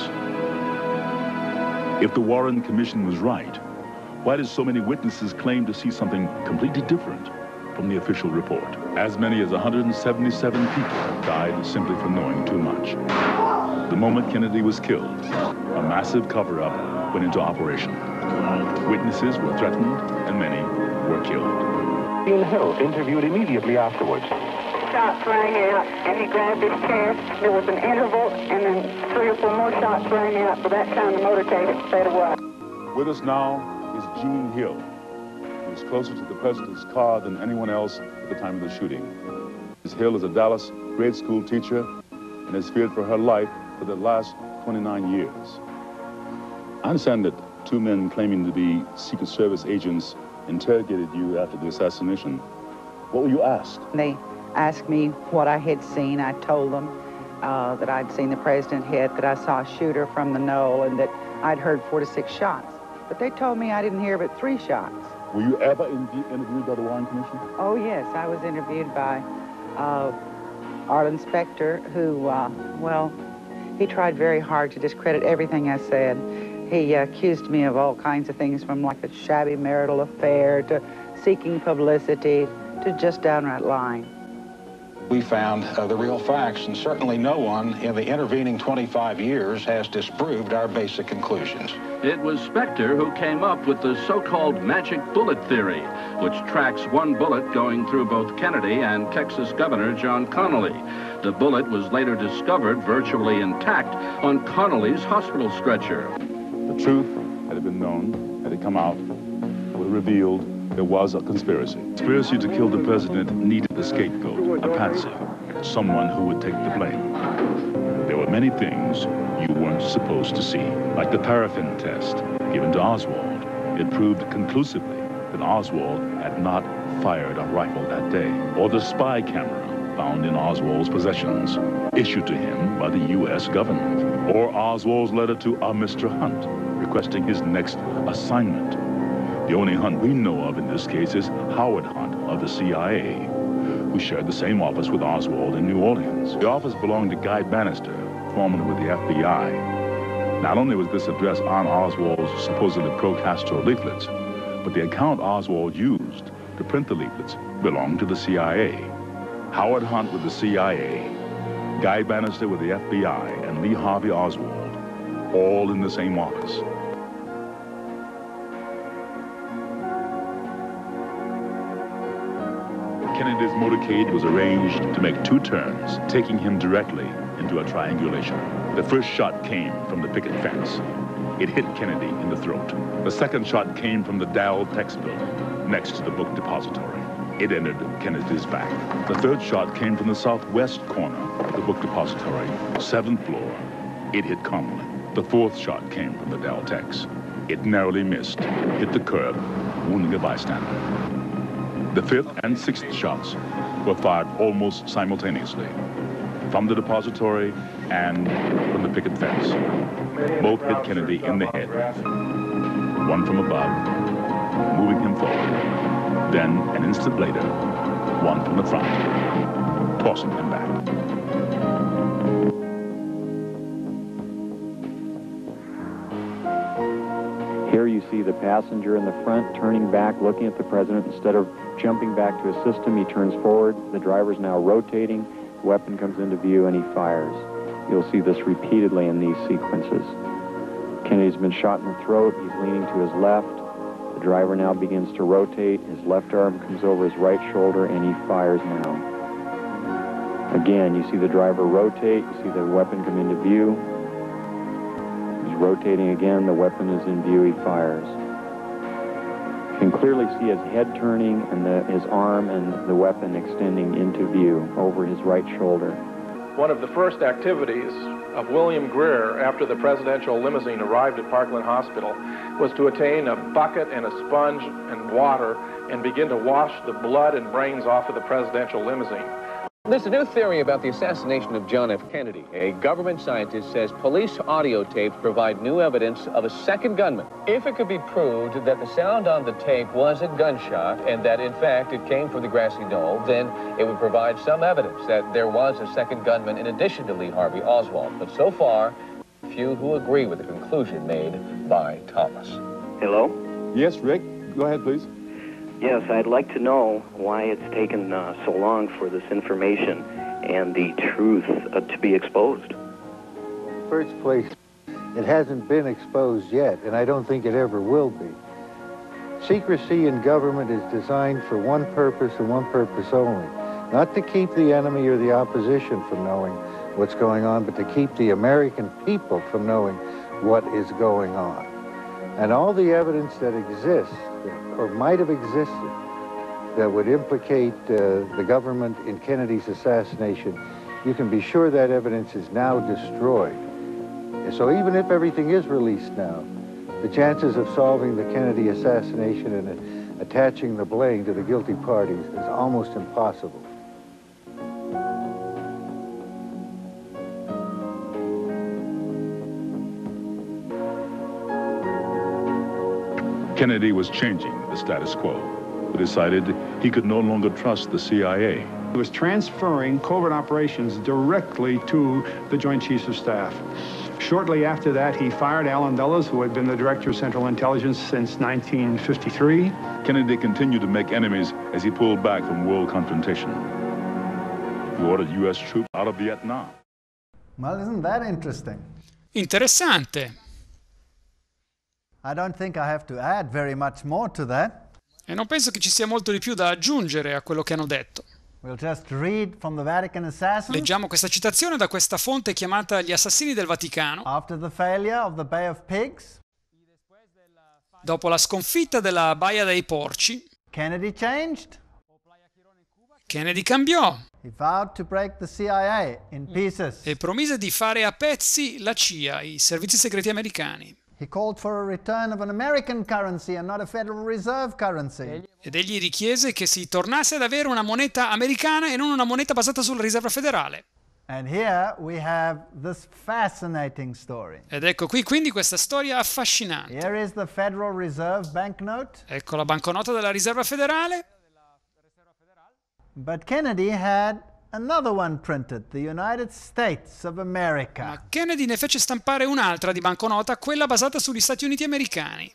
If the Warren Commission was right, why did so many witnesses claim to see something completely different from the official report? As many as 177 people died simply for knowing too much the moment Kennedy was killed, a massive cover-up went into operation. Witnesses were threatened, and many were killed. Ian Hill interviewed immediately afterwards. Shots rang out, and he grabbed his chest. There was an interval, and then three or four more shots rang out. By that time, the motorcade had sped away. With us now is Gene Hill, who was closer to the president's car than anyone else at the time of the shooting. Ms. Hill is a Dallas grade school teacher and has feared for her life for the last 29 years. I understand that two men claiming to be Secret Service agents interrogated you after the assassination. What were you asked? They asked me what I had seen. I told them uh, that I'd seen the president hit, that I saw a shooter from the knoll, and that I'd heard four to six shots. But they told me I didn't hear but three shots. Were you ever in interviewed by the Warren Commission? Oh, yes. I was interviewed by uh, inspector, who, uh, well, he tried very hard to discredit everything I said. He accused me of all kinds of things, from like a shabby marital affair to seeking publicity to just downright lying we found uh, the real facts, and certainly no one in the intervening 25 years has disproved our basic conclusions. It was Spector who came up with the so-called magic bullet theory, which tracks one bullet going through both Kennedy and Texas Governor John Connally. The bullet was later discovered virtually intact on Connally's hospital stretcher. The truth, had it been known, had it come out, would have revealed there was a conspiracy. Conspiracy to kill the president needed a scapegoat, a patsy, someone who would take the blame. There were many things you weren't supposed to see, like the paraffin test given to Oswald. It proved conclusively that Oswald had not fired a rifle that day, or the spy camera found in Oswald's possessions, issued to him by the U.S. government, or Oswald's letter to a Mr. Hunt requesting his next assignment the only Hunt we know of in this case is Howard Hunt of the CIA, who shared the same office with Oswald in New Orleans. The office belonged to Guy Bannister, formerly with the FBI. Not only was this address on Oswald's supposedly pro-Castro leaflets, but the account Oswald used to print the leaflets belonged to the CIA. Howard Hunt with the CIA, Guy Bannister with the FBI, and Lee Harvey Oswald, all in the same office. Kennedy's motorcade was arranged to make two turns, taking him directly into a triangulation. The first shot came from the picket fence. It hit Kennedy in the throat. The second shot came from the Dow Text building, next to the book depository. It entered Kennedy's back. The third shot came from the southwest corner, of the book depository, seventh floor. It hit Connolly. The fourth shot came from the Dow Tex. It narrowly missed, hit the curb, wounding a bystander. The fifth and sixth shots were fired almost simultaneously from the depository and from the picket fence. Both hit Kennedy in the head, one from above, moving him forward. Then, an instant later, one from the front, tossing him back. Here you see the passenger in the front turning back, looking at the president instead of jumping back to his system. He turns forward. The driver's now rotating. The weapon comes into view, and he fires. You'll see this repeatedly in these sequences. Kennedy's been shot in the throat. He's leaning to his left. The driver now begins to rotate. His left arm comes over his right shoulder, and he fires now. Again, you see the driver rotate. You see the weapon come into view. He's rotating again. The weapon is in view. He fires clearly see his head turning and the, his arm and the weapon extending into view over his right shoulder. One of the first activities of William Greer after the presidential limousine arrived at Parkland Hospital was to attain a bucket and a sponge and water and begin to wash the blood and brains off of the presidential limousine. There's a new theory about the assassination of John F. Kennedy. A government scientist says police audio tapes provide new evidence of a second gunman. If it could be proved that the sound on the tape was a gunshot and that, in fact, it came from the grassy knoll, then it would provide some evidence that there was a second gunman in addition to Lee Harvey Oswald. But so far, few who agree with the conclusion made by Thomas. Hello? Yes, Rick. Go ahead, please. Yes, I'd like to know why it's taken uh, so long for this information and the truth uh, to be exposed. First place, it hasn't been exposed yet, and I don't think it ever will be. Secrecy in government is designed for one purpose and one purpose only, not to keep the enemy or the opposition from knowing what's going on, but to keep the American people from knowing what is going on. And all the evidence that exists or might have existed that would implicate uh, the government in Kennedy's assassination, you can be sure that evidence is now destroyed. And so even if everything is released now, the chances of solving the Kennedy assassination and uh, attaching the blame to the guilty parties is almost impossible. Kennedy was changing the status quo, He decided he could no longer trust the CIA. He was transferring covert operations directly to the Joint Chiefs of Staff. Shortly after that, he fired Alan Dulles, who had been the director of Central Intelligence since 1953. Kennedy continued to make enemies as he pulled back from world confrontation. He ordered U.S. troops out of Vietnam. Well, isn't that interesting? Interessante. E non penso che ci sia molto di più da aggiungere a quello che hanno detto. Leggiamo questa citazione da questa fonte chiamata Gli assassini del Vaticano. Dopo la sconfitta della Baia dei Porci, Kennedy, Kennedy cambiò mm. e promise di fare a pezzi la CIA, i servizi segreti americani. He called for a return of an American currency and not a Federal Reserve currency. Ed egli richiese che si tornasse ad avere una moneta americana e non una moneta basata sulla riserva federale. And here we have this fascinating story. Ed ecco qui quindi questa storia affascinante. Here is the Federal Reserve banknote. Ecco la banconota della riserva federale. But Kennedy had another one printed, the United States of America. Ma Kennedy ne fece stampare un'altra di banconota, quella basata sugli Stati Uniti americani.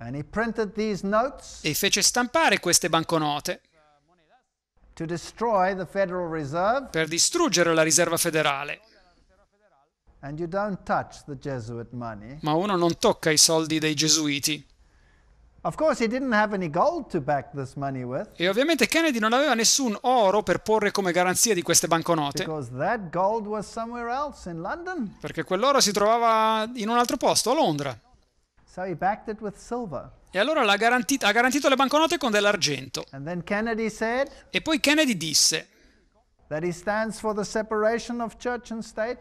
And he printed these notes e fece stampare queste banconote to destroy the Federal Reserve. per distruggere la riserva federale. And you don't touch the Jesuit money. Ma uno non tocca i soldi dei gesuiti. E ovviamente Kennedy non aveva nessun oro per porre come garanzia di queste banconote. Perché quell'oro si trovava in un altro posto, a Londra. E allora ha garantito, ha garantito le banconote con dell'argento. e poi Kennedy disse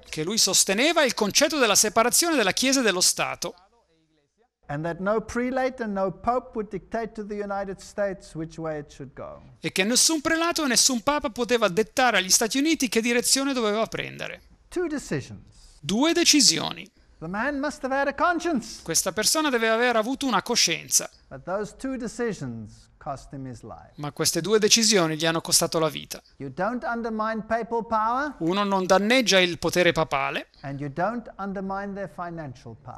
che lui sosteneva il concetto della separazione della Chiesa e dello Stato. E che nessun prelato e nessun papa poteva dettare agli Stati Uniti che direzione doveva prendere. Due decisioni. Questa persona deve aver avuto una coscienza. But those two decisions ma queste due decisioni gli hanno costato la vita. Uno non danneggia il potere papale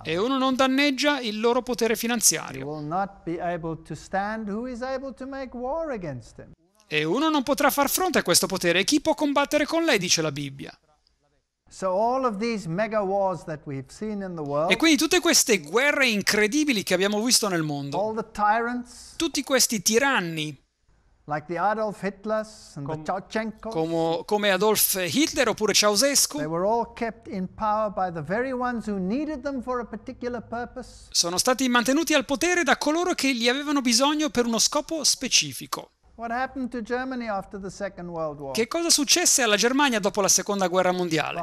e uno non danneggia il loro potere finanziario. E uno non potrà far fronte a questo potere. E Chi può combattere con lei, dice la Bibbia? E quindi tutte queste guerre incredibili che abbiamo visto nel mondo, tutti questi tiranni, Com come Adolf Hitler oppure Ceausescu, sono stati mantenuti al potere da coloro che li avevano bisogno per uno scopo specifico. Che cosa successe alla Germania dopo la Seconda Guerra Mondiale?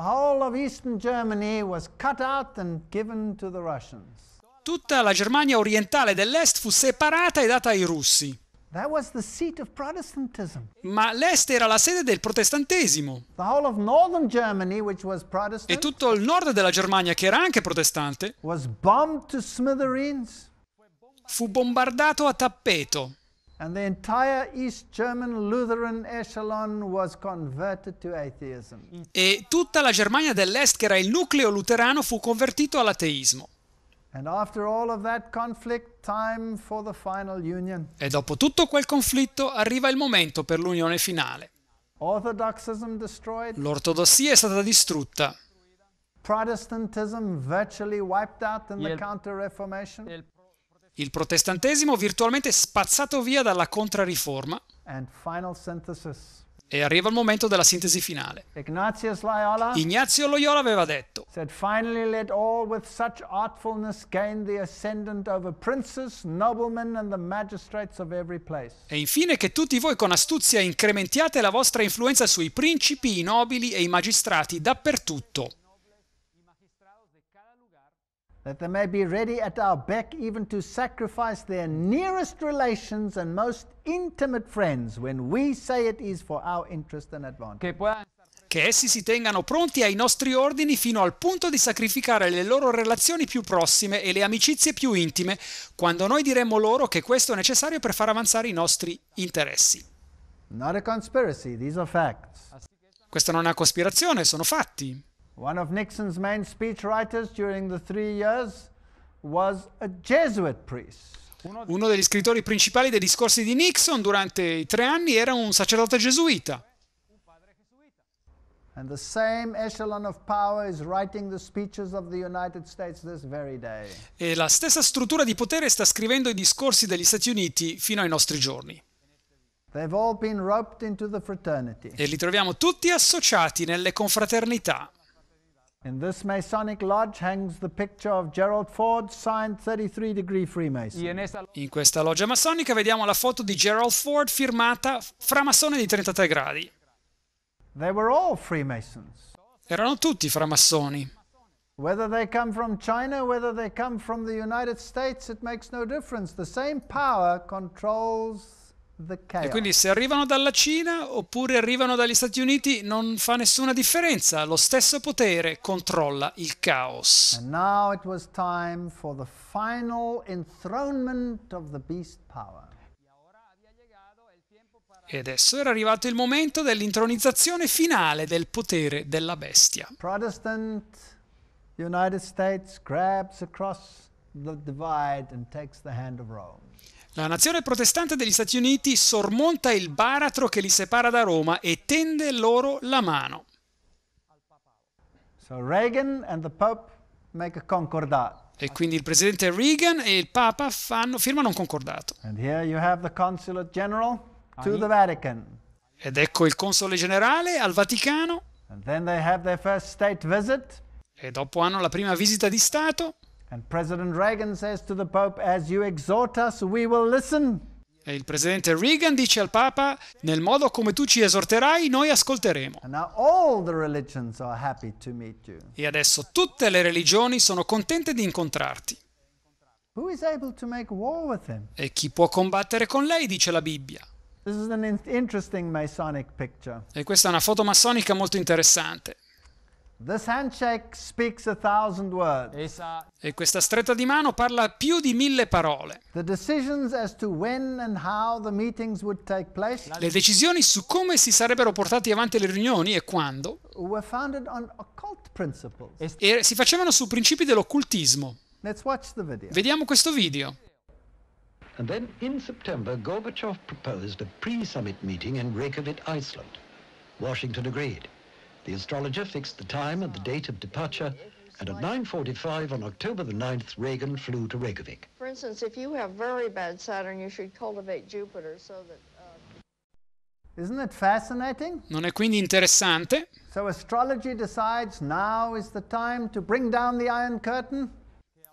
Tutta la Germania orientale dell'Est fu separata e data ai russi. Ma l'Est era la sede del protestantesimo. e tutto il nord della Germania, che era anche protestante, fu bombardato a tappeto and the entire East German Lutheran echelon was converted to atheism. E tutta la Germania dell'Est, che era il nucleo luterano, fu convertito all'ateismo. Conflict, e dopo tutto quel conflitto arriva il momento per l'unione finale. L'ortodossia è stata distrutta. Protestantism virtually wiped out in the Counter-Reformation il protestantesimo virtualmente spazzato via dalla Contrariforma e arriva il momento della sintesi finale. Ignazio Loyola aveva detto: E infine che tutti voi con astuzia incrementiate la vostra influenza sui principi, i nobili e i magistrati dappertutto that they may be ready at our beck even to sacrifice their nearest relations and most intimate friends when we say it is for our interest and advantage. Che essi si tengano pronti ai nostri ordini fino al punto di sacrificare le loro relazioni più prossime e le amicizie più intime, quando noi diremmo loro che questo è necessario per far avanzare i nostri interessi. Not a conspiracy, these are facts. Questa non è una cospirazione, sono fatti. One of Nixon's main speechwriters during the three years was a Jesuit priest. Uno degli scrittori principali dei discorsi di Nixon durante i tre anni era un sacerdote gesuita. E la stessa struttura di potere sta scrivendo i discorsi degli Stati Uniti fino ai nostri giorni. E li troviamo tutti associati nelle confraternità. In this Masonic lodge hangs the picture of Gerald Ford, signed 33 degree Freemason. In questa loggia massonica vediamo la foto di Gerald Ford firmata framassone di 33 gradi. They were all Freemasons. Erano tutti framassoni. Whether they come from China, whether they come from the United States, it makes no difference. The same power controls e quindi se arrivano dalla Cina oppure arrivano dagli Stati Uniti non fa nessuna differenza, lo stesso potere controlla il caos. E adesso era arrivato il momento dell'intronizzazione finale del potere della bestia. Protestant United States grabs across the divide and takes the hand of Rome. La nazione protestante degli Stati Uniti sormonta il baratro che li separa da Roma e tende loro la mano. So e quindi il presidente Reagan e il Papa fanno, firmano un concordato. Ed ecco il console generale al Vaticano. E dopo hanno la prima visita di Stato. And President Reagan says to the Pope, as you exhort us, we will listen. E il presidente Reagan dice al Papa, nel modo come tu ci esorterai, noi ascolteremo. E adesso tutte le religioni sono contente di incontrarti. E chi può combattere con lei, dice la Bibbia. E questa è una foto massonica molto interessante. E questa stretta di mano parla più di mille parole. Le decisioni su come si sarebbero portate avanti le riunioni e quando e si facevano su principi dell'occultismo. Vediamo questo video. And then in September, Gorbachev proposed a pre-summit meeting in Reykjavik, Iceland. Washington agreed. The astrologer fixed the time and the date of departure, and at 9.45 on October the 9th, Reagan flew to Reykjavik. For instance, if you have very bad Saturn, you should cultivate Jupiter so that... Uh... Isn't it fascinating? Non è quindi interessante? So astrology decides now is the time to bring down the Iron Curtain?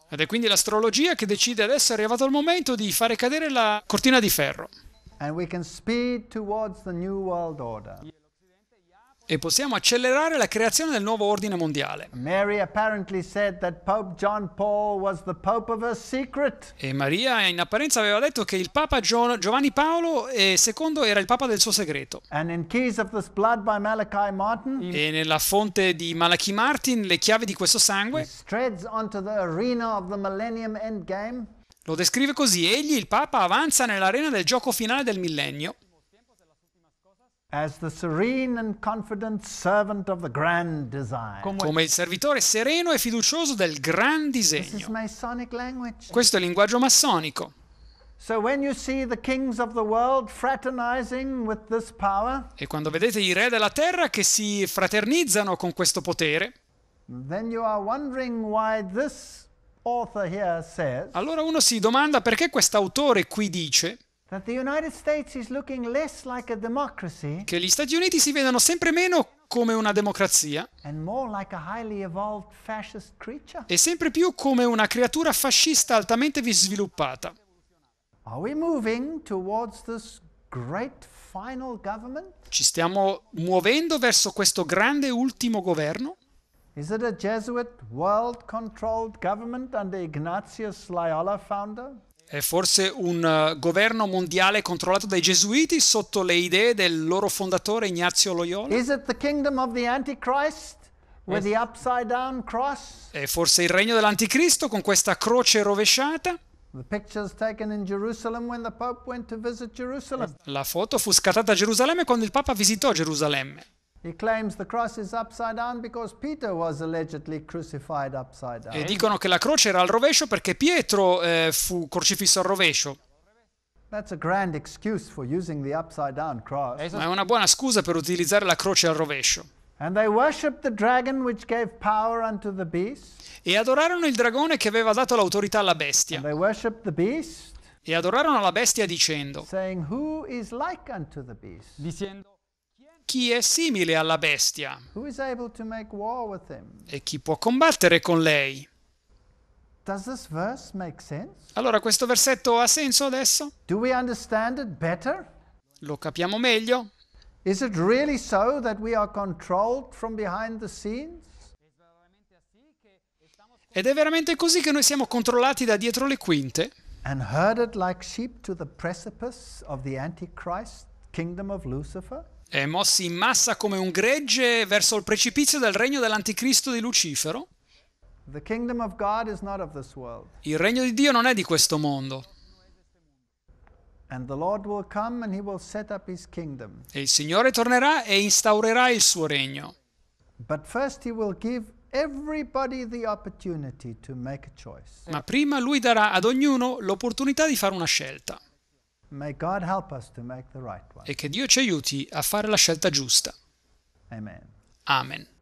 Ed è quindi l'astrologia che decide adesso è arrivato il momento di fare cadere la cortina di ferro. And we can speed towards the New World Order e possiamo accelerare la creazione del nuovo ordine mondiale. E Maria in apparenza aveva detto che il Papa Giovanni Paolo II eh, era il Papa del suo segreto. e nella fonte di Malachi Martin le chiavi di questo sangue lo descrive così, egli il Papa avanza nell'arena del gioco finale del millennio. Come il servitore sereno e fiducioso del gran disegno. Questo è il linguaggio massonico. E quando vedete i re della terra che si fraternizzano con questo potere, allora uno si domanda perché quest'autore qui dice che gli Stati Uniti si vedano sempre meno come una democrazia e sempre più come una creatura fascista altamente sviluppata. Ci stiamo muovendo verso questo grande ultimo governo? Is it a Jesuit world-controlled government under Ignatius Loyola founder? È forse un eh, governo mondiale controllato dai gesuiti sotto le idee del loro fondatore Ignazio Loyola? Is it the kingdom of the Antichrist? With the upside down cross? È forse il regno dell'anticristo con questa croce rovesciata? La foto fu scattata a Gerusalemme quando il Papa visitò Gerusalemme. E dicono che la croce era al rovescio perché Pietro eh, fu crocifisso al rovescio. Esatto. Ma è una buona scusa per utilizzare la croce al rovescio. E adorarono il dragone che aveva dato l'autorità alla bestia. E adorarono la bestia dicendo. Saying, Who is like unto the beast? Dicendo chi è simile alla bestia e chi può combattere con lei. Allora questo versetto ha senso adesso? Lo capiamo meglio? Really so Ed è veramente così che noi siamo controllati da dietro le quinte? And herded like sheep to the precipice of the Antichrist, kingdom of Lucifer? eh, mossi in massa come un gregge verso il precipizio del regno dell'anticristo di Lucifero. Il regno di Dio non è di questo mondo. E il Signore tornerà e instaurerà il suo regno. Ma prima lui darà ad ognuno l'opportunità di fare una scelta e che Dio ci aiuti a fare la scelta giusta. Amen. Amen.